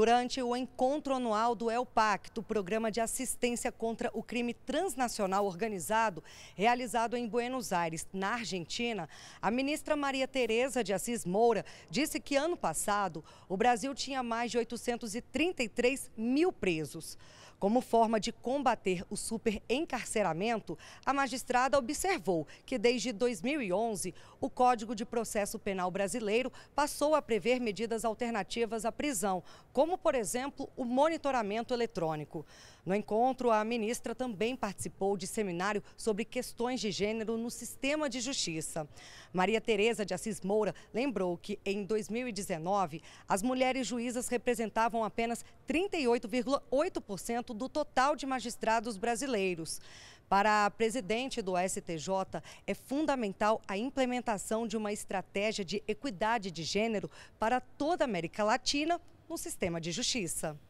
Durante o encontro anual do El Pacto, Programa de Assistência contra o Crime Transnacional Organizado, realizado em Buenos Aires, na Argentina, a ministra Maria Tereza de Assis Moura disse que ano passado o Brasil tinha mais de 833 mil presos. Como forma de combater o superencarceramento, a magistrada observou que desde 2011 o Código de Processo Penal Brasileiro passou a prever medidas alternativas à prisão, como como, por exemplo, o monitoramento eletrônico. No encontro, a ministra também participou de seminário sobre questões de gênero no sistema de justiça. Maria Tereza de Assis Moura lembrou que, em 2019, as mulheres juízas representavam apenas 38,8% do total de magistrados brasileiros. Para a presidente do STJ, é fundamental a implementação de uma estratégia de equidade de gênero para toda a América Latina no sistema de justiça.